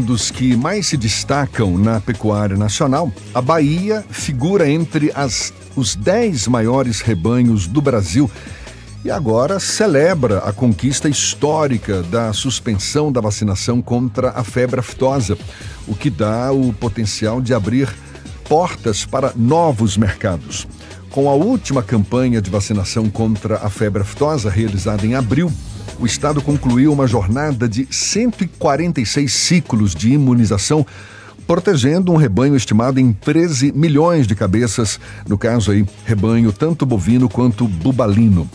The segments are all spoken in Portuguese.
Dos que mais se destacam na pecuária nacional, a Bahia figura entre as, os 10 maiores rebanhos do Brasil e agora celebra a conquista histórica da suspensão da vacinação contra a febre aftosa, o que dá o potencial de abrir portas para novos mercados. Com a última campanha de vacinação contra a febre aftosa realizada em abril, o Estado concluiu uma jornada de 146 ciclos de imunização, protegendo um rebanho estimado em 13 milhões de cabeças, no caso aí, rebanho tanto bovino quanto bubalino.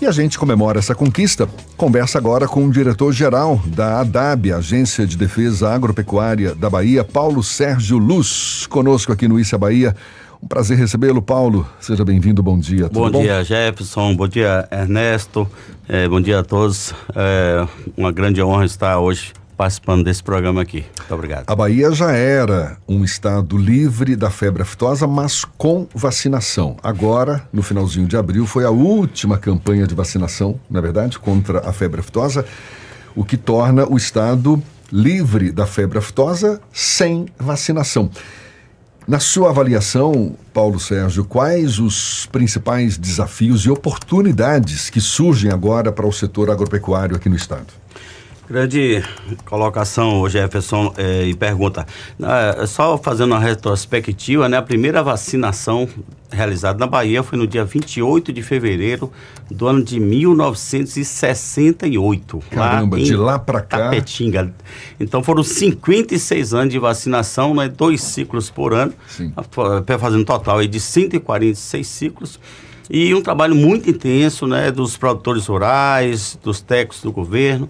E a gente comemora essa conquista. Conversa agora com o diretor-geral da ADAB, Agência de Defesa Agropecuária da Bahia, Paulo Sérgio Luz, conosco aqui no Issa Bahia. Um prazer recebê-lo, Paulo. Seja bem-vindo, bom dia. Tudo bom, bom dia, Jefferson. Bom dia, Ernesto. É, bom dia a todos. É uma grande honra estar hoje participando desse programa aqui. Muito obrigado. A Bahia já era um estado livre da febre aftosa, mas com vacinação. Agora, no finalzinho de abril, foi a última campanha de vacinação, na é verdade, contra a febre aftosa, o que torna o estado livre da febre aftosa sem vacinação. Na sua avaliação, Paulo Sérgio, quais os principais desafios e oportunidades que surgem agora para o setor agropecuário aqui no Estado? Grande colocação, Jefferson, é, e pergunta. Ah, só fazendo uma retrospectiva, né, a primeira vacinação realizada na Bahia foi no dia 28 de fevereiro do ano de 1968. Caramba, lá de lá para cá. Tapetinga. Então foram 56 anos de vacinação, né, dois ciclos por ano, Sim. É, fazendo um total aí de 146 ciclos e um trabalho muito intenso né, dos produtores rurais, dos técnicos do governo.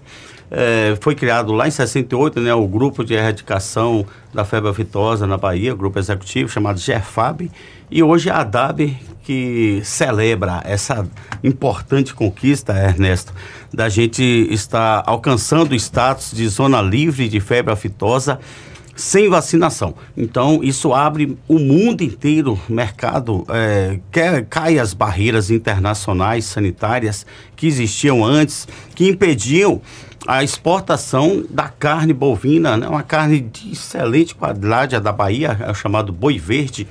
É, foi criado lá em 68 né, o grupo de erradicação da febre aftosa na Bahia, grupo executivo chamado GERFAB, e hoje é a DAB que celebra essa importante conquista, Ernesto, da gente estar alcançando o status de zona livre de febre aftosa sem vacinação. Então, isso abre o mundo inteiro, mercado, é, quer, cai as barreiras internacionais sanitárias que existiam antes, que impediam a exportação da carne bovina, né? uma carne de excelente qualidade da Bahia, é chamado boi verde.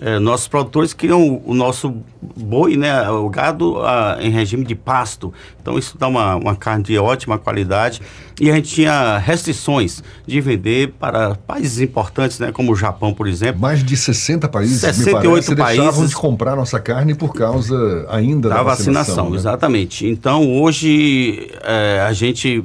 É, nossos produtores criam o, nosso boi, né, o gado a, ah, em regime de pasto. Então isso dá uma, uma carne de ótima qualidade. E a gente tinha restrições de vender para países importantes, né, como o Japão, por exemplo. Mais de 60 países, 68 me parece, países deixavam de comprar nossa carne por causa ainda da, da vacinação. vacinação né? Exatamente. Então hoje é, a gente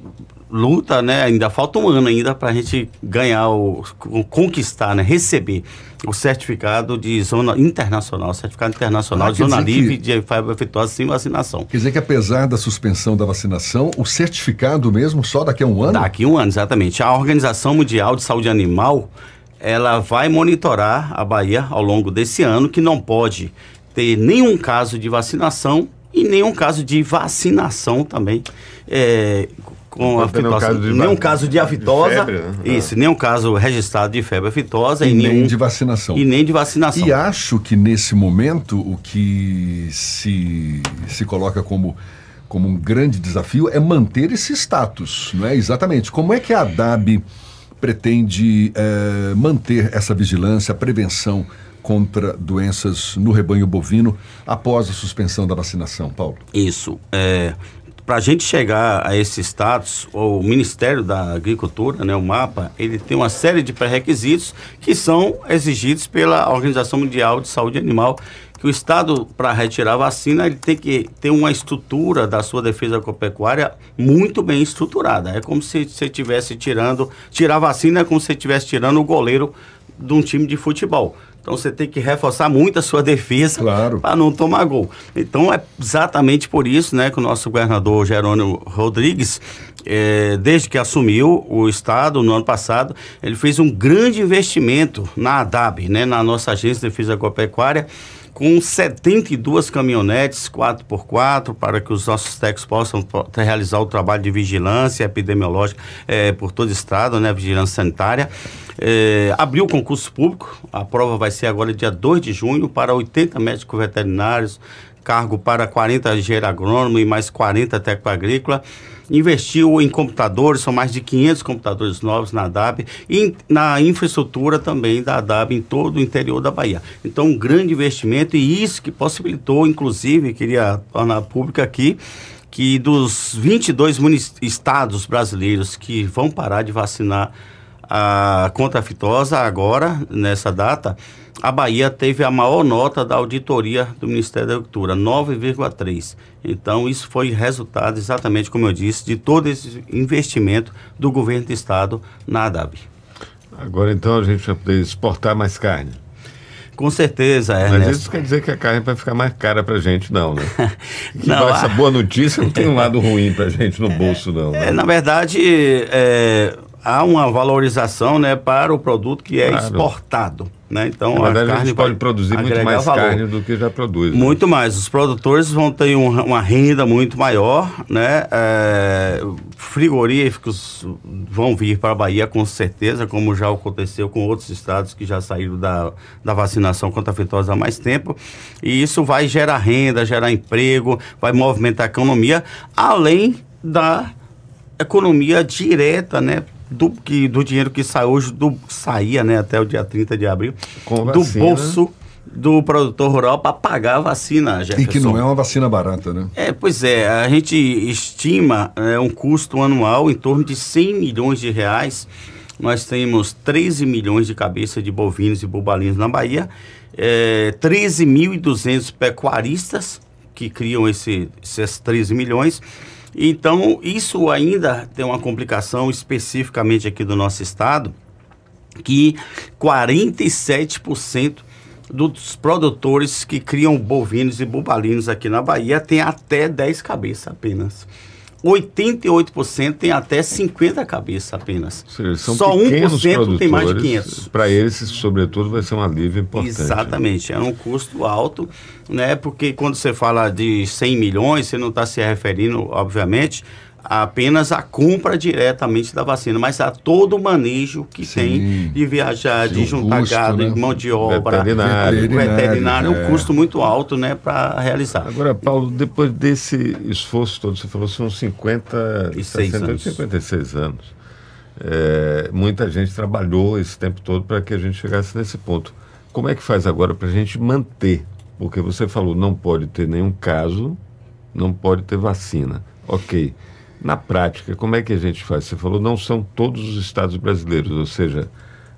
luta, né? Ainda falta um ano ainda para a gente ganhar o, o, conquistar, né? Receber o certificado de zona internacional, certificado internacional ah, de zona livre que... de febre afetuosa sem vacinação. Quer dizer que apesar da suspensão da vacinação, o certificado mesmo só daqui a um ano? Daqui a um ano, exatamente. A Organização Mundial de Saúde Animal ela vai monitorar a Bahia ao longo desse ano que não pode ter nenhum caso de vacinação e nenhum caso de vacinação também é, com não a Caso de, nenhum caso né? de aftosa. febre, né? É. Isso, nenhum caso registrado de febre aftosa e, e nenhum, nem de vacinação. E nem de vacinação. E acho que nesse momento o que se, se coloca como como um grande desafio é manter esse status, não é? Exatamente. Como é que a DAB pretende é, manter essa vigilância, a prevenção contra doenças no rebanho bovino após a suspensão da vacinação, Paulo? Isso. É, para a gente chegar a esse status, o Ministério da Agricultura, né, o MAPA, ele tem uma série de pré-requisitos que são exigidos pela Organização Mundial de Saúde Animal, que o Estado, para retirar a vacina, ele tem que ter uma estrutura da sua defesa agropecuária muito bem estruturada. É como se você estivesse tirando... Tirar a vacina é como se você estivesse tirando o goleiro de um time de futebol. Então você tem que reforçar muito a sua defesa claro. para não tomar gol. Então é exatamente por isso né, que o nosso governador Jerônimo Rodrigues, é, desde que assumiu o Estado no ano passado, ele fez um grande investimento na ADAB, né, na nossa Agência de Defesa Agropecuária com 72 caminhonetes 4x4 para que os nossos técnicos possam realizar o trabalho de vigilância epidemiológica é, por toda a estrada, né, vigilância sanitária. É, abriu o concurso público, a prova vai ser agora dia 2 de junho para 80 médicos veterinários, cargo para 40 engenheiro agrônomo e mais 40 técnico agrícola. Investiu em computadores, são mais de 500 computadores novos na DAB e na infraestrutura também da DAB em todo o interior da Bahia. Então, um grande investimento e isso que possibilitou, inclusive, queria tornar pública aqui, que dos 22 estados brasileiros que vão parar de vacinar a contra a fitosa agora, nessa data, a Bahia teve a maior nota da auditoria do Ministério da Agricultura, 9,3. Então, isso foi resultado, exatamente como eu disse, de todo esse investimento do governo do Estado na ADAB. Agora, então, a gente vai poder exportar mais carne. Com certeza, Ernesto. Mas isso quer dizer que a carne vai ficar mais cara para a gente, não, né? não, essa a... boa notícia não tem um lado ruim para a gente no é. bolso, não. Né? É, na verdade, é, há uma valorização né, para o produto que é claro. exportado. Né? Então, Na verdade, a, carne a pode produzir muito mais valor. carne do que já produz. Né? Muito mais. Os produtores vão ter um, uma renda muito maior, né? É, frigoríficos vão vir para a Bahia com certeza, como já aconteceu com outros estados que já saíram da, da vacinação contra a fitose há mais tempo. E isso vai gerar renda, gerar emprego, vai movimentar a economia, além da economia direta, né, do, que, do dinheiro que sai hoje, do, saía né, até o dia 30 de abril, Com do vacina. bolso do produtor rural para pagar a vacina, Jefferson. E que não é uma vacina barata, né? É, pois é, a gente estima é, um custo anual em torno de 100 milhões de reais. Nós temos 13 milhões de cabeças de bovinos e bubalinos na Bahia, é, 13.200 pecuaristas que criam esse, esses 13 milhões então, isso ainda tem uma complicação especificamente aqui do nosso estado, que 47% dos produtores que criam bovinos e bubalinos aqui na Bahia têm até 10 cabeças apenas. 88% tem até 50 cabeças apenas. Seja, são Só 1% tem mais de 500. Para eles, sobretudo, vai ser um alívio importante. Né? Exatamente, né? é um custo alto, né? porque quando você fala de 100 milhões, você não está se referindo, obviamente, apenas a compra diretamente da vacina, mas a todo o manejo que Sim. tem de viajar, Sim, de juntar custo, gado, né? mão de obra, veterinário, veterinário, veterinário é um né? custo muito alto né, para realizar. Agora, Paulo, depois desse esforço todo, você falou, são 50, 60, anos. 56 anos. É, muita gente trabalhou esse tempo todo para que a gente chegasse nesse ponto. Como é que faz agora para a gente manter? Porque você falou, não pode ter nenhum caso, não pode ter vacina. Ok. Na prática, como é que a gente faz? Você falou, não são todos os estados brasileiros, ou seja,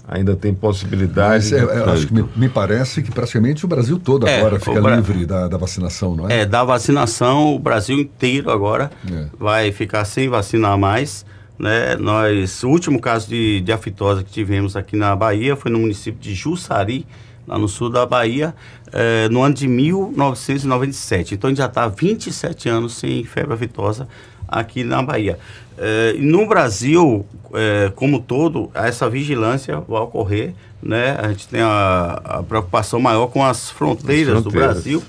ainda tem possibilidade. É, de... É, acho que me, me, parece que praticamente o Brasil todo é, agora fica Bra... livre da, da, vacinação, não é? É, da vacinação, o Brasil inteiro agora é. vai ficar sem vacinar mais. Né? Nós, o último caso de, de afitose que tivemos aqui na Bahia foi no município de Jussari, lá no sul da Bahia, eh, no ano de 1997. Então a gente já está há 27 anos sem febre aftosa aqui na Bahia. É, no Brasil, é, como todo, essa vigilância vai ocorrer, né? A gente tem a, a preocupação maior com as fronteiras, as fronteiras, do Brasil,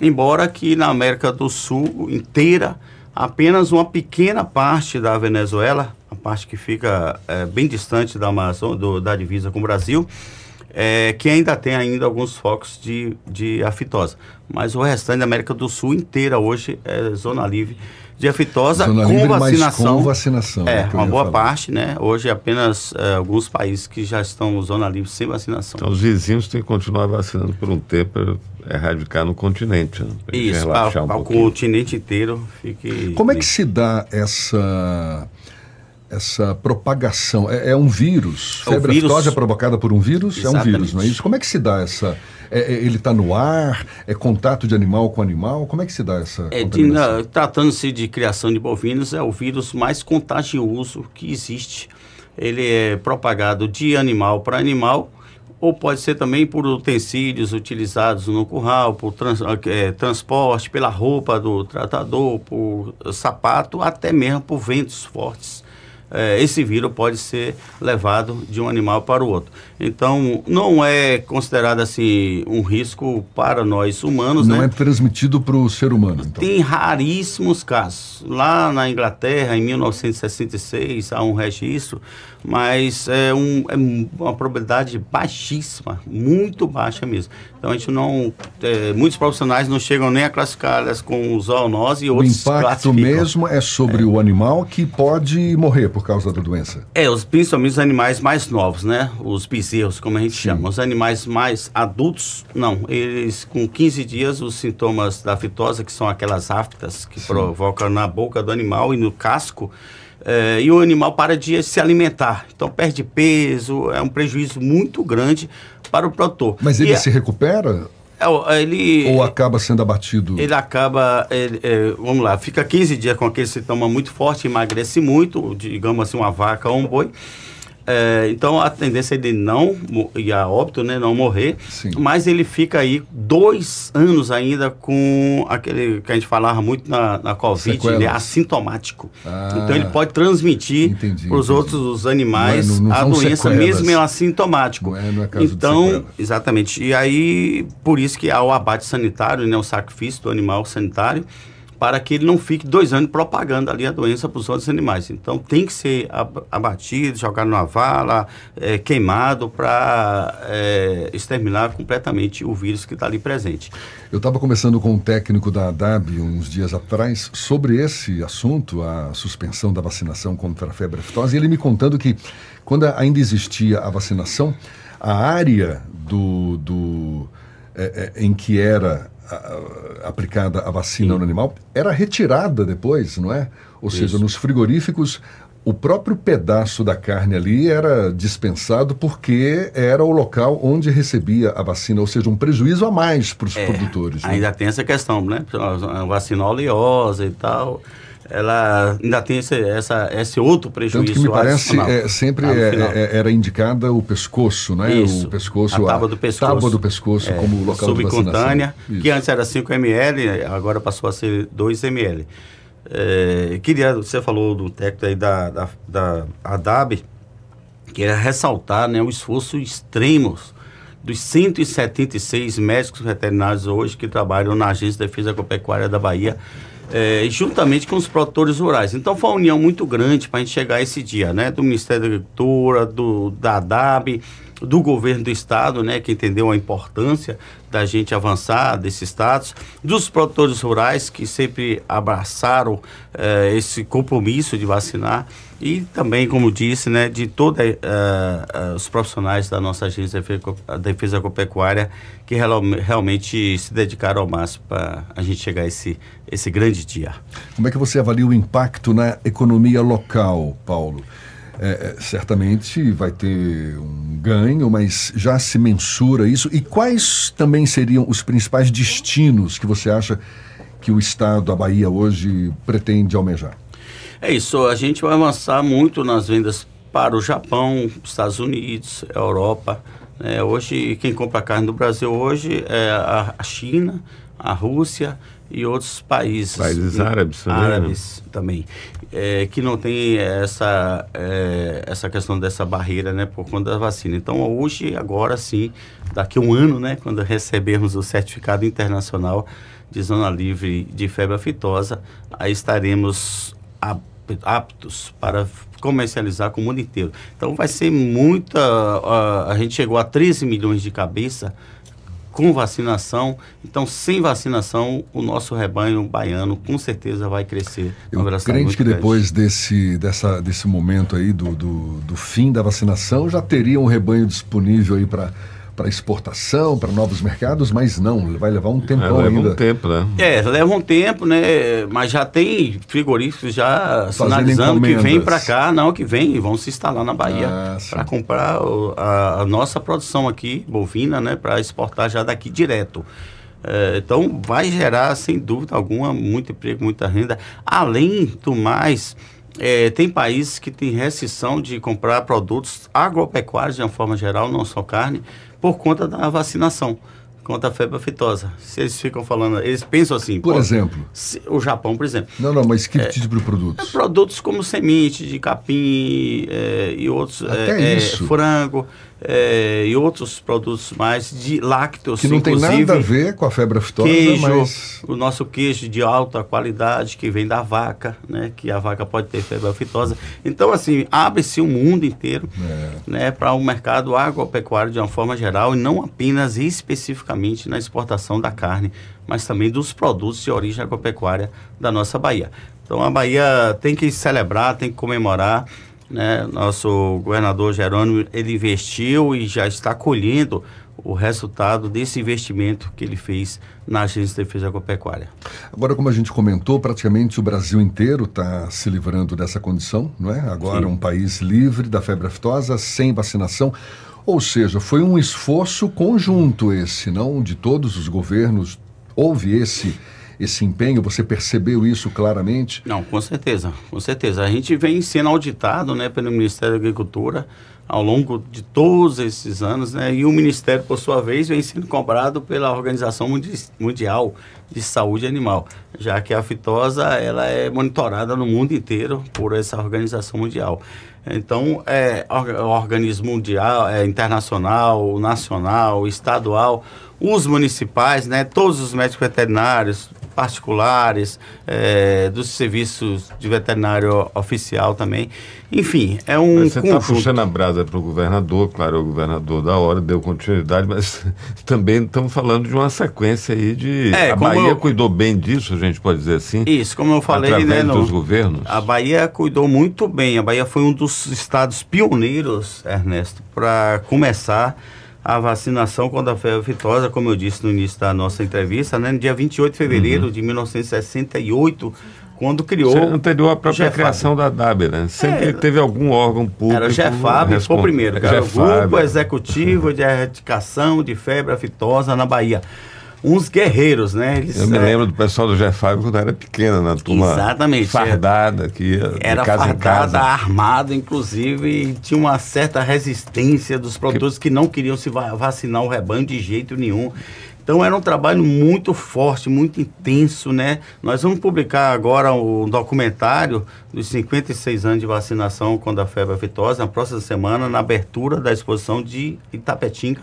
embora que na América do Sul inteira, apenas uma pequena parte da Venezuela, a parte que fica é, bem distante da Amazônia, do, da divisa com o Brasil, é, que ainda tem ainda alguns focos de, de aftosa. Mas o restante da América do Sul inteira hoje é zona livre de aftosa com vacinação. com vacinação. É, né, uma boa falar. parte, né? Hoje apenas é, alguns países que já estão zona livre sem vacinação. Então os vizinhos têm que continuar vacinando por um tempo para erradicar no continente. Né? Isso, para um o continente inteiro fique. Como é que se dá essa essa propagação? É, é um vírus? A é febre vírus... aftosa é provocada por um vírus? Exatamente. É um vírus, não é isso? Como é que se dá essa é, é, ele está no ar? É contato de animal com animal? Como é que se dá essa é, Tratando-se de criação de bovinos, é o vírus mais contagioso que existe. Ele é propagado de animal para animal ou pode ser também por utensílios utilizados no curral, por trans, é, transporte, pela roupa do tratador, por sapato, até mesmo por ventos fortes. É, esse vírus pode ser levado de um animal para o outro. Então, não é considerado assim um risco para nós humanos. Não né? é transmitido para o ser humano. Então. Tem raríssimos casos. Lá na Inglaterra, em 1966, há um registro, mas é, um, é uma probabilidade baixíssima, muito baixa mesmo. Então, a gente não. É, muitos profissionais não chegam nem a classificá-las com zoonose e outros. O impacto mesmo é sobre é. o animal que pode morrer, por por causa da doença? É, os, principalmente os animais mais novos, né? Os bezerros, como a gente Sim. chama. Os animais mais adultos, não. Eles, com 15 dias, os sintomas da fitose, que são aquelas aftas que Sim. provocam na boca do animal e no casco, é, e o animal para de se alimentar. Então perde peso, é um prejuízo muito grande para o produtor. Mas ele e, se recupera? É, ele, Ou acaba sendo abatido? Ele acaba, ele, é, vamos lá, fica 15 dias com aquele sintoma muito forte, emagrece muito, digamos assim, uma vaca ou um boi. É, então a tendência é de não e a óbito, né, não morrer, Sim. mas ele fica aí dois anos ainda com aquele que a gente falava muito na, na Covid, ele é assintomático. Ah, então ele pode transmitir para os outros os animais não é, não, não a doença sequelas. mesmo ela assintomático. É, então, exatamente. E aí por isso que há o abate sanitário, né, o sacrifício do animal sanitário para que ele não fique dois anos propagando ali a doença para os outros animais. Então tem que ser abatido, jogado numa vala, é, queimado para é, exterminar completamente o vírus que está ali presente. Eu estava conversando com um técnico da ADAB uns dias atrás sobre esse assunto, a suspensão da vacinação contra a febre aftosa, e ele me contando que quando ainda existia a vacinação, a área do, do é, é, em que era aplicada a vacina Sim. no animal era retirada depois, não é? Ou Isso. seja, nos frigoríficos o próprio pedaço da carne ali era dispensado porque era o local onde recebia a vacina, ou seja, um prejuízo a mais para os é, produtores. Né? Ainda né? tem essa questão, né? vacina oleosa e tal ela ainda tem esse, essa, esse outro prejuízo. Tanto que me parece, é, sempre é, é, é, era indicada o pescoço, né? Isso, o pescoço, a tábua do pescoço. Tábua do pescoço é, como local subcutânea, que antes era 5 ml, agora passou a ser 2 ml. É, queria, você falou do técnico aí da, da, da ADAB, queria ressaltar né, o esforço extremo dos 176 médicos veterinários hoje que trabalham na Agência de Defesa Agropecuária da Bahia, é, juntamente com os produtores rurais. Então foi uma união muito grande para a gente chegar a esse dia, né? Do Ministério da Agricultura, do, da ADAB, do governo do estado, né, que entendeu a importância da gente avançar desse status, dos produtores rurais que sempre abraçaram eh, esse compromisso de vacinar e também, como disse, né, de todos eh, eh, os profissionais da nossa agência de defesa agropecuária que real, realmente se dedicaram ao máximo para a gente chegar a esse, esse grande dia. Como é que você avalia o impacto na economia local, Paulo? É, é, certamente vai ter um ganho, mas já se mensura isso? E quais também seriam os principais destinos que você acha que o Estado, da Bahia, hoje pretende almejar? É isso, a gente vai avançar muito nas vendas para o Japão, Estados Unidos, Europa. É, hoje, quem compra carne do Brasil hoje é a China, a Rússia, e outros países. Países árabes, né? árabes também. É, que não tem é, essa, é, essa questão dessa barreira, né? Por conta da vacina. Então, hoje, agora sim, daqui a um ano, né? Quando recebermos o certificado internacional de zona livre de febre aftosa, aí estaremos aptos para comercializar com o mundo inteiro. Então vai ser muita. A, a gente chegou a 13 milhões de cabeça com vacinação. Então, sem vacinação, o nosso rebanho baiano com certeza vai crescer. Eu crente que depois desse, dessa, desse momento aí do, do, do, fim da vacinação, já teria um rebanho disponível aí para para exportação, para novos mercados, mas não, vai levar um é, tempão é, leva ainda. Leva um tempo, né? É, leva um tempo, né? Mas já tem frigoríficos já Fazendo sinalizando encomendas. que vem para cá, não, que vem e vão se instalar na Bahia ah, para comprar a, a, nossa produção aqui, bovina, né? Para exportar já daqui direto. É, então vai gerar, sem dúvida alguma, muito emprego, muita renda. Além do mais é, tem países que têm restrição de comprar produtos agropecuários, de uma forma geral, não só carne, por conta da vacinação quanto à febre aftosa. Se eles ficam falando, eles pensam assim. Por exemplo? Se, o Japão, por exemplo. Não, não, mas que é, tipo de produtos? É, produtos como semente de capim é, e outros. É, Até é, isso. frango e outros produtos mais de lácteos. Que não tem nada a ver com a febre aftosa, queijo, mas... O nosso queijo de alta qualidade que vem da vaca, né? Que a vaca pode ter febre aftosa. Então, assim, abre-se o um mundo inteiro né, para o um mercado agropecuário de uma forma geral e não apenas especificamente na exportação da carne, mas também dos produtos de origem agropecuária da nossa Bahia. Então a Bahia tem que celebrar, tem que comemorar. Né? Nosso governador Jerônimo ele investiu e já está colhendo o resultado desse investimento que ele fez na Agência de Defesa Agropecuária. Agora, como a gente comentou, praticamente o Brasil inteiro está se livrando dessa condição, não é? Agora Sim. um país livre da febre aftosa, sem vacinação. Ou seja, foi um esforço conjunto esse, não de todos os governos. Houve esse esse empenho? Você percebeu isso claramente? Não, com certeza, com certeza. A gente vem sendo auditado né, pelo Ministério da Agricultura ao longo de todos esses anos, né, e o Ministério, por sua vez, vem sendo cobrado pela Organização Mundial de Saúde Animal, já que a fitosa ela é monitorada no mundo inteiro por essa organização mundial. Então, é o organismo mundial, é, internacional, nacional, estadual, os municipais, né, todos os médicos veterinários, particulares, é, dos serviços de veterinário oficial também. Enfim, é um. Mas você está puxando a brasa para o governador, claro, é o governador da hora deu continuidade, mas também estamos falando de uma sequência aí de. É, a Bahia eu... cuidou bem disso, a gente pode dizer assim? Isso, como eu falei, né, através né, dos governos. A Bahia cuidou muito bem. A Bahia foi um dos estados pioneiros, Ernesto, para começar a vacinação contra a febre aftosa, como eu disse no início da nossa entrevista, né, no dia 28 de fevereiro uhum. de 1968, quando criou. Você é anterior à própria Jefab. criação da DAB, né? Sempre é, teve algum órgão público. Era Jefab, foi o primeiro, era o Grupo Executivo de Erradicação de Febre Aftosa na Bahia uns guerreiros, né? Eles, eu me é... lembro do pessoal do Jefai quando era pequena, na turma Exatamente, é. fardada, que era casa fardada, armada, inclusive, e tinha uma certa resistência dos produtores que, que não queriam se vacinar o rebanho de jeito nenhum. Então era um trabalho muito forte, muito intenso, né? Nós vamos publicar agora um documentário dos 56 anos de vacinação contra a febre aftosa na próxima semana, na abertura da exposição de Itapetinga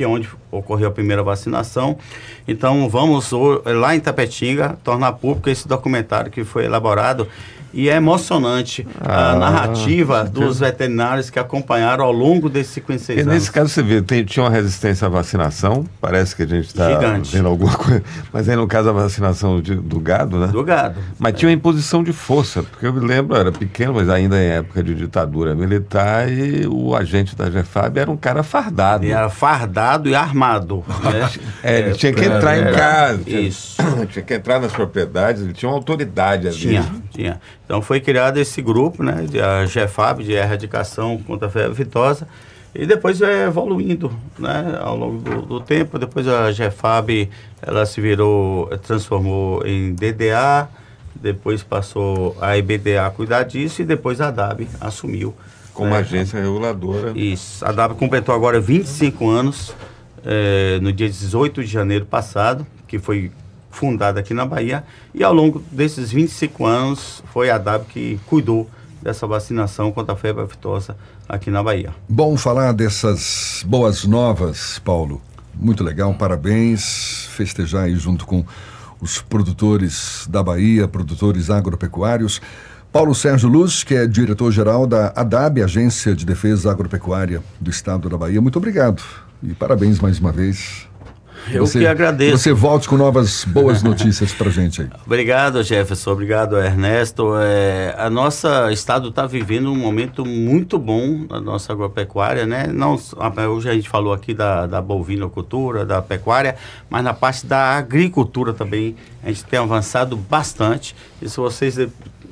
que é onde ocorreu a primeira vacinação. Então, vamos lá em Tapetinga tornar público esse documentário que foi elaborado e é emocionante ah, a narrativa dos veterinários que acompanharam ao longo desses 56 e anos. Nesse caso, você vê, tem, tinha uma resistência à vacinação, parece que a gente está vendo alguma coisa, mas aí no caso a vacinação de, do gado, né? Do gado. Mas é. tinha uma imposição de força, porque eu me lembro, eu era pequeno, mas ainda em época de ditadura militar, e o agente da GFAB era um cara fardado. Ele era fardado e armado. Né? é, ele é, tinha que é, entrar em é. casa. Tinha, Isso. Tinha que entrar nas propriedades, ele tinha uma autoridade ali. Tinha. Tinha. Então foi criado esse grupo, né, de a GFAB, de erradicação contra a febre aftosa, e depois é evoluindo, né, ao longo do, do, tempo. Depois a GFAB, ela se virou, transformou em DDA, depois passou a IBDA a cuidar disso e depois a DAB assumiu. Como né? agência reguladora. Isso. A DAB completou agora 25 anos, é, no dia 18 de janeiro passado, que foi fundada aqui na Bahia. E ao longo desses 25 anos foi a DAB que cuidou dessa vacinação contra a febre aftosa aqui na Bahia. Bom falar dessas boas novas, Paulo. Muito legal, parabéns. Festejar aí junto com os produtores da Bahia, produtores agropecuários. Paulo Sérgio Luz, que é diretor-geral da ADAB, Agência de Defesa Agropecuária do Estado da Bahia. Muito obrigado e parabéns mais uma vez eu você, que agradeço. Que você volte com novas boas notícias para gente aí. Obrigado, Jefferson. Obrigado, Ernesto. É, a nossa estado está vivendo um momento muito bom na nossa agropecuária, né? Não, ah, hoje a gente falou aqui da, da bovinocultura, da pecuária, mas na parte da agricultura também a gente tem avançado bastante. E se vocês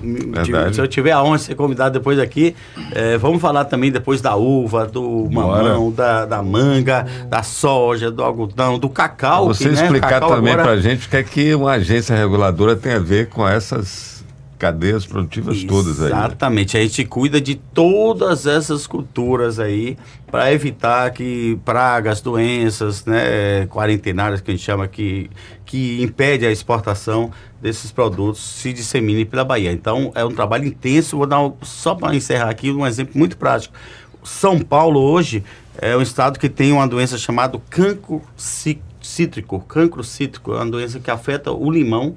Verdade. Se eu tiver a honra de ser convidado depois aqui, é, vamos falar também depois da uva, do mamão, da, da, manga, da soja, do algodão, do cacau. Você que, né? explicar cacau também agora... para a gente o que é que uma agência reguladora tem a ver com essas cadeias produtivas Exatamente. todas aí. Né? Exatamente, né? a gente cuida de todas essas culturas aí para evitar que pragas, doenças, né, quarentenárias que a gente chama que que impede a exportação desses produtos se dissemine pela Bahia. Então é um trabalho intenso. Vou dar um, só para encerrar aqui um exemplo muito prático. São Paulo hoje é um estado que tem uma doença chamada cancro cítrico, cancro cítrico, é uma doença que afeta o limão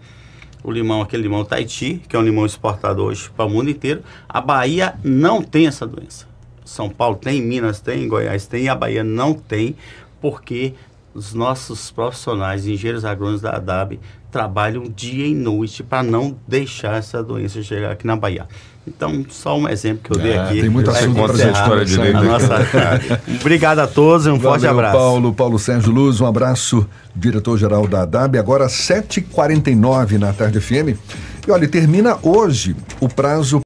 o limão, aquele limão Taiti, que é um limão exportado hoje para o mundo inteiro. A Bahia não tem essa doença. São Paulo tem, Minas tem, Goiás tem, e a Bahia não tem, porque os nossos profissionais, engenheiros agrônomos da ADAB, trabalham dia e noite para não deixar essa doença chegar aqui na Bahia. Então, só um exemplo que eu dei é, aqui. Tem muita assunto para essa história de A Obrigado a todos, um Valeu, forte abraço. Paulo, Paulo Sérgio Luz, um abraço, diretor-geral da ADAB, agora 7h49 na Tarde FM. E olha, termina hoje o prazo